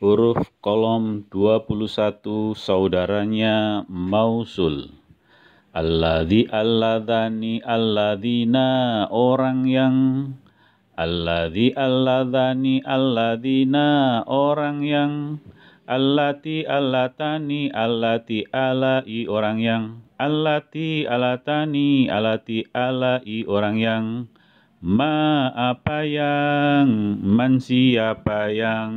huruf kolom 21 saudaranya mausul. Alladhi alladhani alladhina orang yang Alladhi alladhani alladhina orang yang Allati allatani allati alai orang yang Allati allatani allati alai orang yang Ma apa yang, man siapa yang